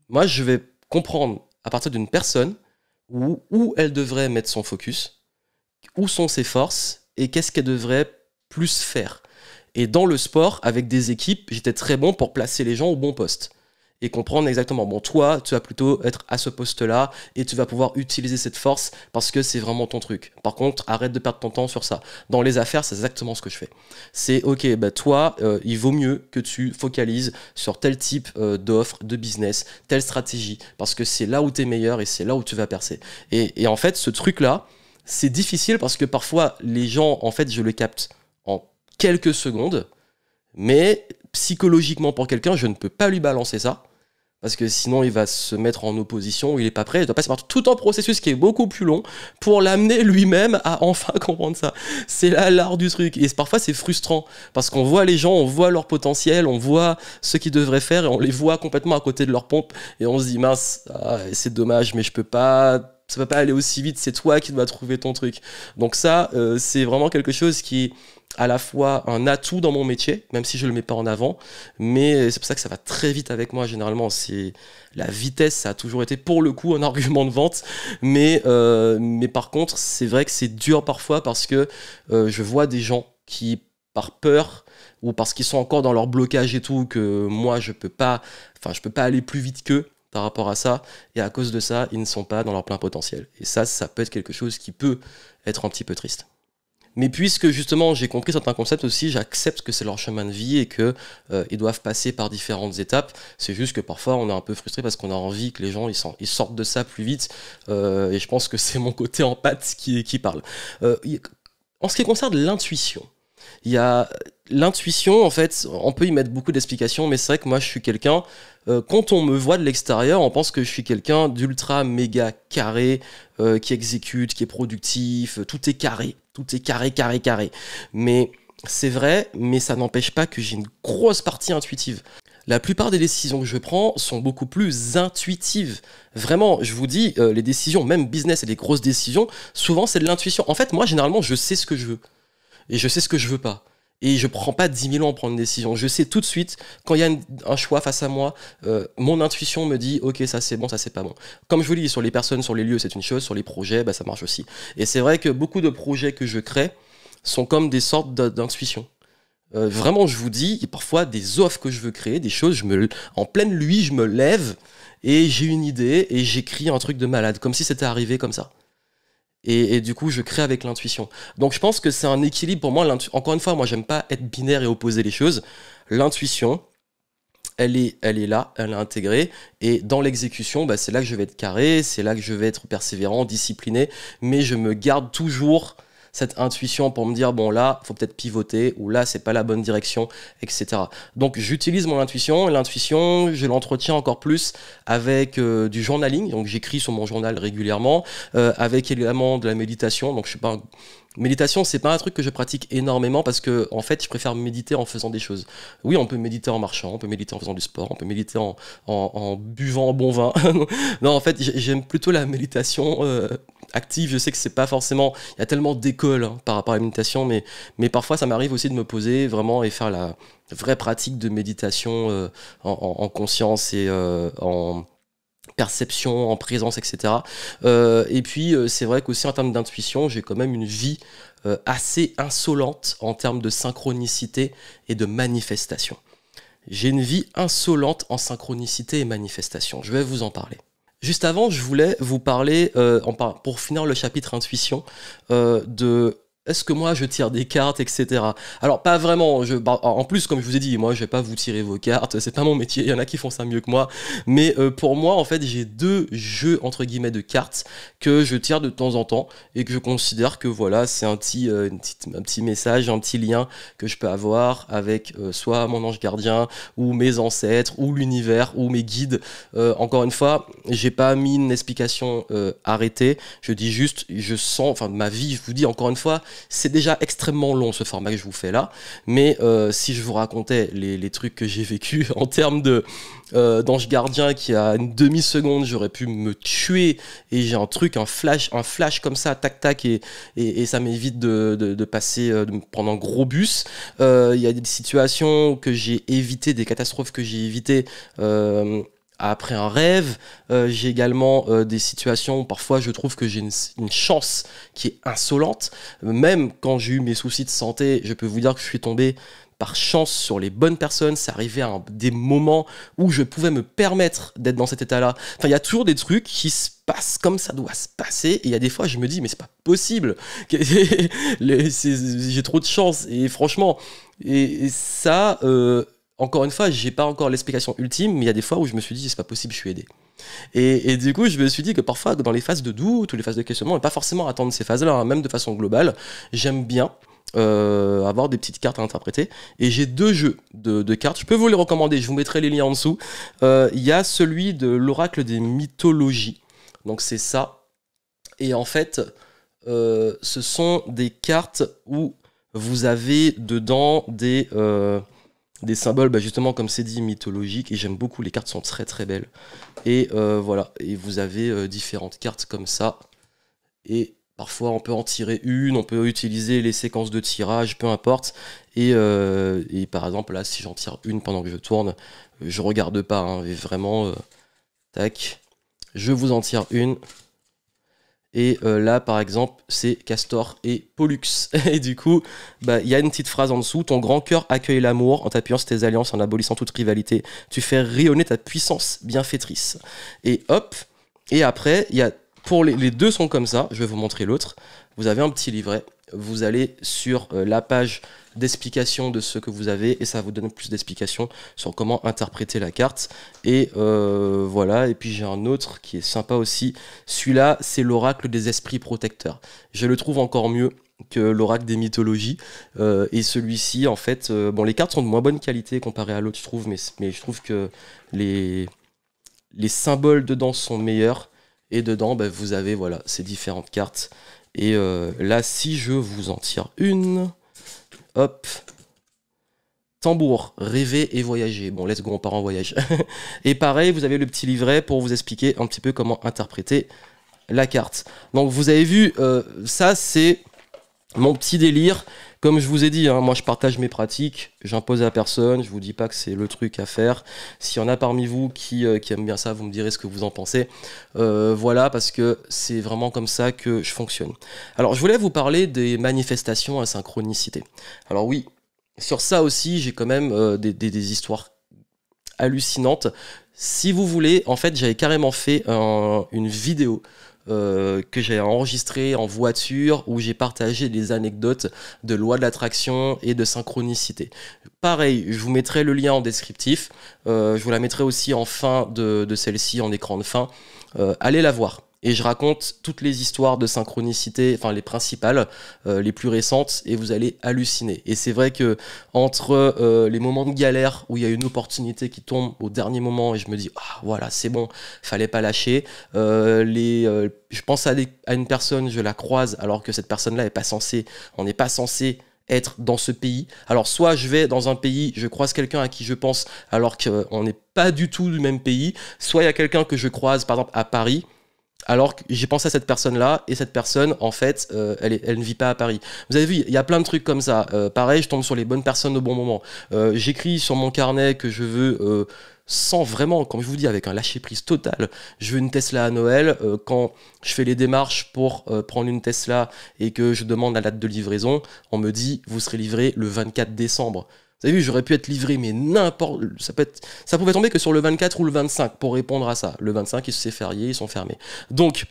moi, je vais comprendre à partir d'une personne où, où elle devrait mettre son focus, où sont ses forces et qu'est-ce qu'elle devrait plus faire. Et dans le sport, avec des équipes, j'étais très bon pour placer les gens au bon poste et comprendre exactement, bon, toi, tu vas plutôt être à ce poste-là et tu vas pouvoir utiliser cette force parce que c'est vraiment ton truc. Par contre, arrête de perdre ton temps sur ça. Dans les affaires, c'est exactement ce que je fais. C'est, ok, bah, toi, euh, il vaut mieux que tu focalises sur tel type euh, d'offre, de business, telle stratégie, parce que c'est là où tu es meilleur et c'est là où tu vas percer. Et, et en fait, ce truc-là, c'est difficile parce que parfois, les gens, en fait, je le capte en quelques secondes, mais psychologiquement pour quelqu'un, je ne peux pas lui balancer ça parce que sinon, il va se mettre en opposition, il est pas prêt, il doit passer par tout un processus qui est beaucoup plus long pour l'amener lui-même à enfin comprendre ça. C'est là l'art du truc. Et parfois, c'est frustrant, parce qu'on voit les gens, on voit leur potentiel, on voit ce qu'ils devraient faire, et on les voit complètement à côté de leur pompe, et on se dit, mince, ah, c'est dommage, mais je peux pas ça peut pas aller aussi vite, c'est toi qui dois trouver ton truc. Donc ça, euh, c'est vraiment quelque chose qui est à la fois un atout dans mon métier, même si je le mets pas en avant, mais c'est pour ça que ça va très vite avec moi généralement. C'est la vitesse, ça a toujours été pour le coup un argument de vente, mais euh, mais par contre, c'est vrai que c'est dur parfois parce que euh, je vois des gens qui par peur ou parce qu'ils sont encore dans leur blocage et tout que moi je peux pas, enfin je peux pas aller plus vite qu'eux par rapport à ça, et à cause de ça, ils ne sont pas dans leur plein potentiel. Et ça, ça peut être quelque chose qui peut être un petit peu triste. Mais puisque justement j'ai compris certains concepts aussi, j'accepte que c'est leur chemin de vie et qu'ils euh, doivent passer par différentes étapes. C'est juste que parfois on est un peu frustré parce qu'on a envie que les gens ils, sortent de ça plus vite. Euh, et je pense que c'est mon côté en patte qui, parle. Euh, en ce qui concerne l'intuition, il y a l'intuition, en fait, on peut y mettre beaucoup d'explications, mais c'est vrai que moi, je suis quelqu'un, euh, quand on me voit de l'extérieur, on pense que je suis quelqu'un d'ultra méga carré, euh, qui exécute, qui est productif, euh, tout est carré, tout est carré, carré, carré. Mais c'est vrai, mais ça n'empêche pas que j'ai une grosse partie intuitive. La plupart des décisions que je prends sont beaucoup plus intuitives. Vraiment, je vous dis, les décisions, même business et les grosses décisions, souvent c'est de l'intuition. En fait, moi, généralement, je sais ce que je veux et je sais ce que je veux pas. Et je prends pas 10 000 ans pour prendre une décision. Je sais tout de suite, quand il y a un choix face à moi, euh, mon intuition me dit, ok, ça c'est bon, ça c'est pas bon. Comme je vous dis, sur les personnes, sur les lieux, c'est une chose, sur les projets, bah, ça marche aussi. Et c'est vrai que beaucoup de projets que je crée sont comme des sortes d'intuitions. Euh, vraiment, je vous dis, parfois des offres que je veux créer, des choses, je me, en pleine nuit, je me lève et j'ai une idée et j'écris un truc de malade, comme si c'était arrivé comme ça. Et, du coup, je crée avec l'intuition. Donc, je pense que c'est un équilibre pour moi. Encore une fois, moi, j'aime pas être binaire et opposer les choses. L'intuition, elle est, elle est là, elle est intégrée. Et dans l'exécution, bah, c'est là que je vais être carré, c'est là que je vais être persévérant, discipliné. Mais je me garde toujours cette intuition pour me dire bon là, faut peut-être pivoter ou là c'est pas la bonne direction, etc. Donc j'utilise mon intuition et l'intuition, je l'entretiens encore plus avec euh, du journaling, donc j'écris sur mon journal régulièrement, euh, avec également de la méditation. Donc je suis pas Méditation, c'est pas un truc que je pratique énormément parce que, en fait, je préfère méditer en faisant des choses. Oui, on peut méditer en marchant, on peut méditer en faisant du sport, on peut méditer en, en, en buvant bon vin. non, en fait, j'aime plutôt la méditation euh, active. Je sais que c'est pas forcément. Il y a tellement d'écoles hein, par rapport à la méditation, mais, mais parfois, ça m'arrive aussi de me poser vraiment et faire la vraie pratique de méditation euh, en, conscience et euh, en perception, en présence, etc. Euh, et puis, euh, c'est vrai qu'aussi en termes d'intuition, j'ai quand même une vie euh, assez insolente en termes de synchronicité et de manifestation. J'ai une vie insolente en synchronicité et manifestation. Je vais vous en parler. Juste avant, je voulais vous parler, pour finir le chapitre intuition, de est-ce que moi je tire des cartes, etc. Alors pas vraiment. Bah, en plus, comme je vous ai dit, moi je vais pas vous tirer vos cartes. C'est pas mon métier. Il y en a qui font ça mieux que moi. Mais euh, pour moi, en fait, j'ai deux jeux entre guillemets de cartes que je tire de temps en temps et que je considère que voilà, c'est un petit, euh, petit message, un petit lien que je peux avoir avec euh, soit mon ange gardien ou mes ancêtres ou l'univers ou mes guides. encore une fois, j'ai pas mis une explication arrêtée. Je dis juste, je sens, enfin ma vie. Je vous dis encore une fois c'est déjà extrêmement long ce format que je vous fais là, mais euh, si je vous racontais les, trucs que j'ai vécu en termes de euh, d'ange gardien qui a une demi seconde, j'aurais pu me tuer et j'ai un truc, un flash, un flash comme ça, tac tac et, et, ça m'évite de, passer, euh, pendant un gros bus. Euh, il y a des situations que j'ai évité, des catastrophes que j'ai évitées. Euh, après un rêve. Euh, j'ai également euh, des situations où parfois je trouve que j'ai une, chance qui est insolente. Même quand j'ai eu mes soucis de santé, je peux vous dire que je suis tombé par chance sur les bonnes personnes. C'est arrivé à des moments où je pouvais me permettre d'être dans cet état-là. Enfin, il y a toujours des trucs qui se passent comme ça doit se passer. Et il y a des fois, je me dis, mais c'est pas possible. j'ai trop de chance. Et franchement, et, ça. Euh, encore une fois, j'ai pas encore l'explication ultime, mais il y a des fois où je me suis dit, c'est pas possible, je suis aidé. Et, du coup, je me suis dit que parfois, dans les phases de doute ou les phases de questionnement, et pas forcément attendre ces phases-là, hein. même de façon globale, j'aime bien euh, avoir des petites cartes à interpréter. Et j'ai deux jeux de, cartes. Je peux vous les recommander. Je vous mettrai les liens en dessous. Euh, il y a celui de l'oracle des mythologies. Donc c'est ça. Et en fait, euh, ce sont des cartes où vous avez dedans des des symboles, bah justement, comme c'est dit, mythologiques. Et j'aime beaucoup, les cartes sont très très belles. Et euh, voilà, et vous avez euh, différentes cartes comme ça. Et parfois, on peut en tirer une, on peut utiliser les séquences de tirage, peu importe. Et, euh, par exemple, là, si j'en tire une pendant que je tourne, je regarde pas, hein, vraiment, tac, je vous en tire une. Et euh, là, par exemple, c'est Castor et Pollux. Et du coup, bah, il y a une petite phrase en dessous. Ton grand cœur accueille l'amour en t'appuyant sur tes alliances, en abolissant toute rivalité. Tu fais rayonner ta puissance bienfaitrice. Et hop. Et après, il y a pour les, deux sont comme ça. Je vais vous montrer l'autre. Vous avez un petit livret. Vous allez sur euh, la page d'explication de ce que vous avez et ça vous donne plus d'explications sur comment interpréter la carte. Et euh, voilà, et puis j'ai un autre qui est sympa aussi. Celui-là, c'est l'oracle des esprits protecteurs. Je le trouve encore mieux que l'oracle des mythologies euh, et celui-ci en fait euh, bon les cartes sont de moins bonne qualité comparé à l'autre je trouve mais, mais je trouve que les les symboles dedans sont meilleurs et dedans bah, vous avez voilà ces différentes cartes et là si je vous en tire une Hop. Tambour, rêver et voyager. Bon, let's go, on part en voyage. et pareil, vous avez le petit livret pour vous expliquer un petit peu comment interpréter la carte. Donc vous avez vu, euh, ça c'est mon petit délire comme je vous ai dit, hein, moi je partage mes pratiques, j'impose à personne, je vous dis pas que c'est le truc à faire. S'il y en a parmi vous qui, euh, aiment bien ça, vous me direz ce que vous en pensez. Euh, voilà, parce que c'est vraiment comme ça que je fonctionne. Alors je voulais vous parler des manifestations à synchronicité. Alors oui, sur ça aussi, j'ai quand même euh, des, histoires hallucinantes. Si vous voulez, en fait, j'avais carrément fait une vidéo euh, que j'ai enregistré en voiture où j'ai partagé des anecdotes de loi de l'attraction et de synchronicité. Pareil, je vous mettrai le lien en descriptif. Euh, je vous la mettrai aussi en fin de, celle-ci, en écran de fin. Euh, allez la voir et je raconte toutes les histoires de synchronicité, enfin les principales, euh, les plus récentes, et vous allez halluciner. Et c'est vrai que entre euh, les moments de galère où il y a une opportunité qui tombe au dernier moment et je me dis ah voilà c'est bon, fallait pas lâcher. Euh, les, je pense à, une personne, je la croise alors que cette personne-là est pas censée, on n'est pas censé être dans ce pays. Alors soit je vais dans un pays, je croise quelqu'un à qui je pense alors qu'on n'est pas du tout du même pays, soit il y a quelqu'un que je croise par exemple à Paris alors que j'ai pensé à cette personne-là, et cette personne, en fait, euh, elle, ne vit pas à Paris. Vous avez vu, il y a plein de trucs comme ça. Euh, pareil, je tombe sur les bonnes personnes au bon moment. Euh, j'écris sur mon carnet que je veux, sans vraiment, comme je vous dis, avec un lâcher-prise total, je veux une Tesla à Noël. quand je fais les démarches pour prendre une Tesla et que je demande la date de livraison, on me dit, vous serez livré le 24 décembre. Vous avez vu, j'aurais pu être livré, mais n'importe. Ça, peut ça pouvait tomber que sur le 24 ou le 25 pour répondre à ça. Le 25, ils s'est fériés, ils sont fermés. Donc,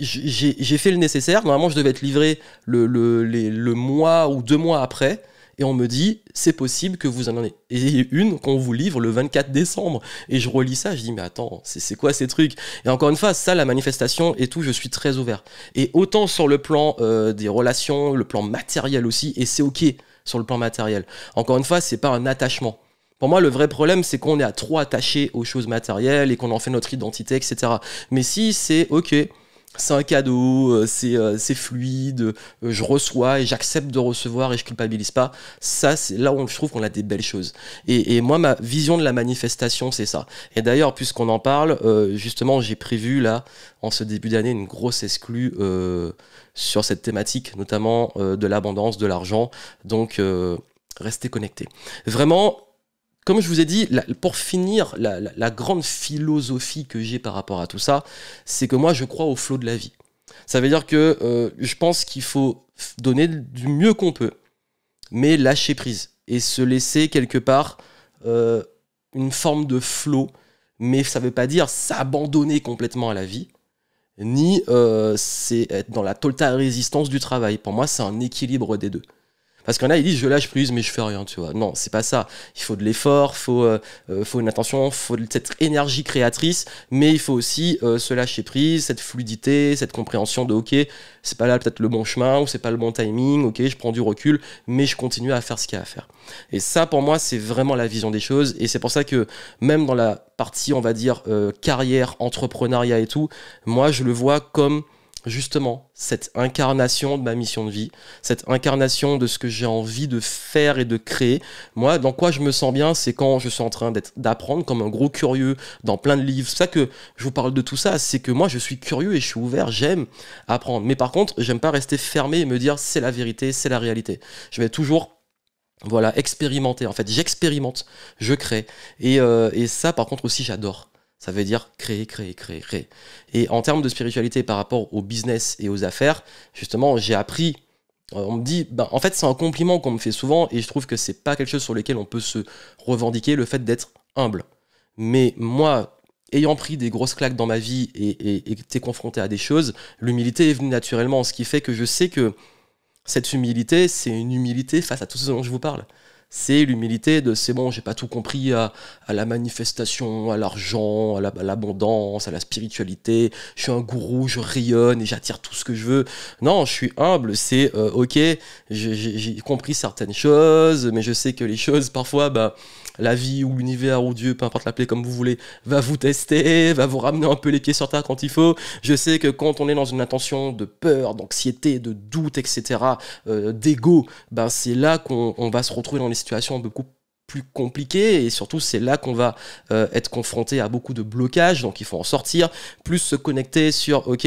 j'ai fait le nécessaire. Normalement, je devais être livré le, le, mois ou deux mois après et on me dit c'est possible que vous en ayez une qu'on vous livre le 24 décembre et je relis ça je dis mais attends c'est quoi ces trucs et encore une fois ça la manifestation et tout je suis très ouvert et autant sur le plan euh, des relations le plan matériel aussi et c'est ok sur le plan matériel. Encore une fois, ce c'est pas un attachement. Pour moi, le vrai problème, c'est qu'on est trop attaché aux choses matérielles et qu'on en fait notre identité, etc. Mais si c'est OK, c'est un cadeau, euh, euh, c'est fluide, euh, je reçois et j'accepte de recevoir et je culpabilise pas. Ça, c'est là où je trouve qu'on a des belles choses. Et, et, moi, ma vision de la manifestation, c'est ça. Et d'ailleurs, puisqu'on en parle, justement, j'ai prévu là, en ce début d'année, une grosse exclue sur cette thématique, notamment de l'abondance, de l'argent. Donc, restez connectés. Vraiment, comme je vous ai dit, pour finir, la, grande philosophie que j'ai par rapport à tout ça, c'est que moi, je crois au flot de la vie. Ça veut dire que euh, je pense qu'il faut donner du mieux qu'on peut, mais lâcher prise et se laisser quelque part euh, une forme de flot. Mais ça ne veut pas dire s'abandonner complètement à la vie, ni euh, c'est être dans la totale résistance du travail. Pour moi, c'est un équilibre des deux. Parce qu'en a, ils disent je lâche prise, mais je fais rien, tu vois. Non, c'est pas ça. Il faut de l'effort, faut, euh, euh, faut une attention, faut cette énergie créatrice, mais il faut aussi euh, se lâcher prise, cette fluidité, cette compréhension de ok, c'est pas là peut-être le bon chemin ou c'est pas le bon timing, ok, je prends du recul, mais je continue à faire ce qu'il y a à faire. Et ça, pour moi, c'est vraiment la vision des choses. Et c'est pour ça que même dans la partie, on va dire, carrière, entrepreneuriat et tout, moi, je le vois comme justement cette incarnation de ma mission de vie, cette incarnation de ce que j'ai envie de faire et de créer. Moi, dans quoi je me sens bien, c'est quand je suis en train d'apprendre comme un gros curieux dans plein de livres. C'est ça que je vous parle de tout ça, c'est que moi je suis curieux et je suis ouvert, j'aime apprendre. Mais par contre, j'aime pas rester fermé et me dire c'est la vérité, c'est la réalité. Je vais toujours voilà, expérimenter. En fait, j'expérimente, je crée. Et, euh, et ça, par contre, aussi, j'adore. Ça veut dire créer, créer, créer, créer. Et en termes de spiritualité par rapport au business et aux affaires, justement, j'ai appris. Euh, on me dit, ben, en fait, c'est un compliment qu'on me fait souvent et je trouve que c'est pas quelque chose sur lequel on peut se revendiquer, le fait d'être humble. Mais moi, ayant pris des grosses claques dans ma vie et été confronté à des choses, l'humilité est venue naturellement, ce qui fait que je sais que cette humilité, c'est une humilité face à tout ce dont je vous parle c'est l'humilité de c'est bon, j'ai pas tout compris à, à la manifestation, à l'argent, à l'abondance, à, la spiritualité. Je suis un gourou, je rayonne et j'attire tout ce que je veux. Non, je suis humble. C'est euh, ok, j'ai compris certaines choses, mais je sais que les choses parfois, bah, la vie ou l'univers ou Dieu, peu importe l'appeler comme vous voulez, va vous tester, va vous ramener un peu les pieds sur terre quand il faut. Je sais que quand on est dans une intention de peur, d'anxiété, de doute, etc., euh, d'ego, ben c'est là qu'on va se retrouver dans des situations beaucoup plus compliqué et surtout c'est là qu'on va euh, être confronté à beaucoup de blocages donc il faut en sortir plus se connecter sur ok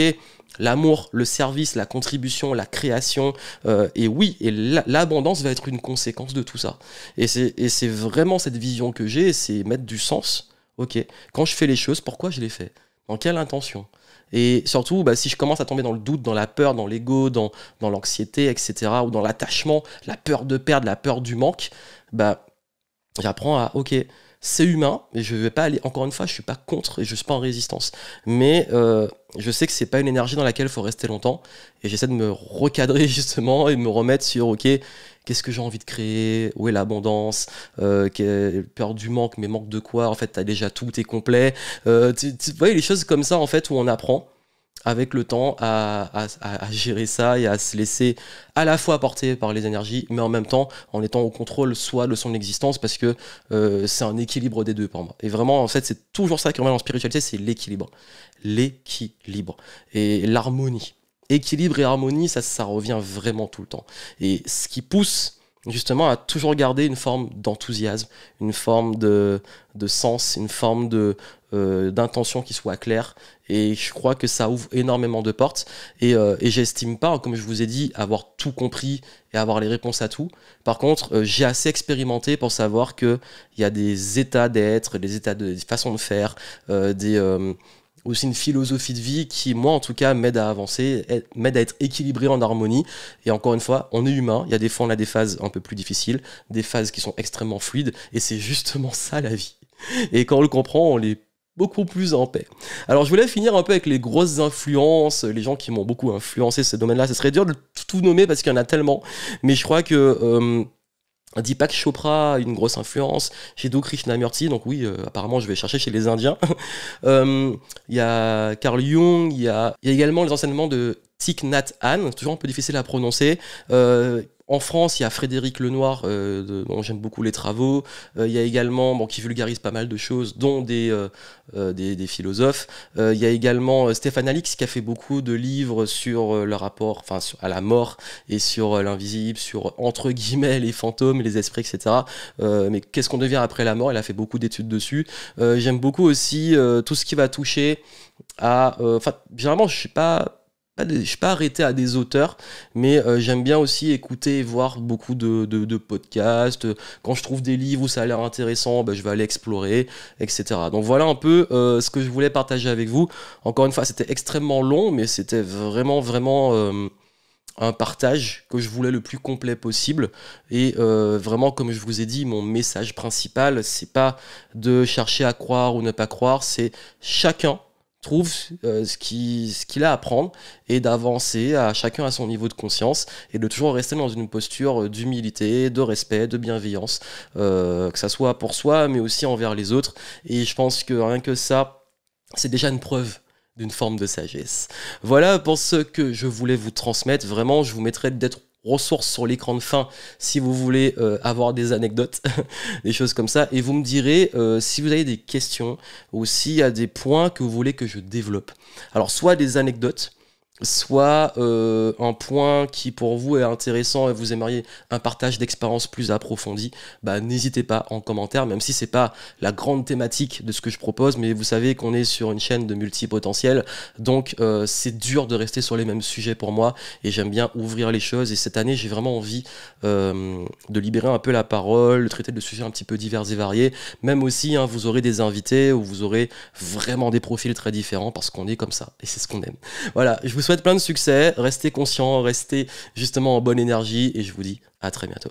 l'amour le service la contribution la création euh, et oui et l'abondance va être une conséquence de tout ça et c'est vraiment cette vision que j'ai c'est mettre du sens ok quand je fais les choses pourquoi je les fais dans quelle intention et surtout, bah, si je commence à tomber dans le doute, dans la peur, dans l'ego, dans, dans l'anxiété, etc., ou dans l'attachement, la peur de perdre, la peur du manque, bah, J'apprends à, ok, c'est humain, mais je vais pas aller, encore une fois, je ne suis pas contre et je ne suis pas en résistance. Mais euh, je sais que c'est pas une énergie dans laquelle il faut rester longtemps, et j'essaie de me recadrer justement et me remettre sur, ok, qu'est-ce que j'ai envie de créer, où est l'abondance, euh, quelle peur du manque, mais manque de quoi, en fait, tu as déjà tout, t'es complet. Euh, tu, voyez, les choses comme ça, en fait, où on apprend avec le temps à, gérer ça et à se laisser à la fois porter par les énergies, mais en même temps en étant au contrôle soit de son existence, parce que euh, c'est un équilibre des deux pour moi. Et vraiment, en fait, c'est toujours ça qui revient en spiritualité, c'est l'équilibre. L'équilibre. Et l'harmonie. Équilibre et harmonie, ça, ça revient vraiment tout le temps. Et ce qui pousse justement à toujours garder une forme d'enthousiasme, une forme de sens, une forme de, euh, d'intention qui soit claire. Et je crois que ça ouvre énormément de portes. Et, euh, et j'estime pas, comme je vous ai dit, avoir tout compris et avoir les réponses à tout. Par contre, euh, j'ai assez expérimenté pour savoir que il y a des états d'être, des états de des façons de faire, euh, des, aussi une philosophie de vie qui, moi en tout cas, m'aide à avancer, m'aide à être équilibré en harmonie. Et encore une fois, on est humain, il y a des fois on a des phases un peu plus difficiles, des phases qui sont extrêmement fluides, et c'est justement ça la vie. Et quand on le comprend, on les beaucoup plus en paix. Alors je voulais finir un peu avec les grosses influences, les gens qui m'ont beaucoup influencé ce domaine-là. Ce serait dur de tout nommer parce qu'il y en a tellement, mais je crois que euh, Deepak Chopra, une grosse influence, Jiddu Krishnamurti, donc oui, euh, apparemment je vais chercher chez les Indiens. Euh, il y a Carl Jung, il y, a, également les enseignements de Thich Nhat Hanh, toujours un peu difficile à prononcer, en France, il y a Frédéric Lenoir, euh, dont j'aime beaucoup les travaux. Euh, il y a également, bon, qui vulgarise pas mal de choses, dont des, euh, des, philosophes. il y a également Stéphane Alix, qui a fait beaucoup de livres sur le rapport enfin, à la mort et sur l'invisible, sur, entre guillemets, les fantômes, les esprits, etc. mais qu'est-ce qu'on devient après la mort Elle a fait beaucoup d'études dessus. j'aime beaucoup aussi tout ce qui va toucher à... Enfin, généralement, je ne suis pas je ne suis pas arrêté à des auteurs, mais euh, j'aime bien aussi écouter et voir beaucoup de, podcasts. Quand je trouve des livres où ça a l'air intéressant, bah, je vais aller explorer, etc. Donc voilà un peu euh, ce que je voulais partager avec vous. Encore une fois, c'était extrêmement long, mais c'était vraiment, vraiment... Euh, un partage que je voulais le plus complet possible et vraiment comme je vous ai dit mon message principal c'est pas de chercher à croire ou ne pas croire c'est chacun trouve euh, ce qu'il a à apprendre et d'avancer à chacun à son niveau de conscience et de toujours rester dans une posture euh, d'humilité, de respect, de bienveillance, euh, que ça soit pour soi mais aussi envers les autres. Et je pense que rien que ça, c'est déjà une preuve d'une forme de sagesse. Voilà pour ce que je voulais vous transmettre. Vraiment, je vous mettrai d'être ressources sur l'écran de fin si vous voulez euh, avoir des anecdotes, des choses comme ça. Et vous me direz euh, si vous avez des questions ou s'il y a des points que vous voulez que je développe. Alors, soit des anecdotes, soit euh, un point qui pour vous est intéressant et vous aimeriez un partage d'expérience plus approfondi, bah, n'hésitez pas en commentaire, même si c'est pas la grande thématique de ce que je propose, mais vous savez qu'on est sur une chaîne de multipotentiel, donc euh, c'est dur de rester sur les mêmes sujets pour moi, et j'aime bien ouvrir les choses, et cette année j'ai vraiment envie euh, de libérer un peu la parole, de traiter de sujets un petit peu divers et variés, même aussi hein, vous aurez des invités, ou vous aurez vraiment des profils très différents, parce qu'on est comme ça, et c'est ce qu'on aime. Voilà, je vous souhaite plein de succès, restez conscients, restez justement en bonne énergie et je vous dis à très bientôt.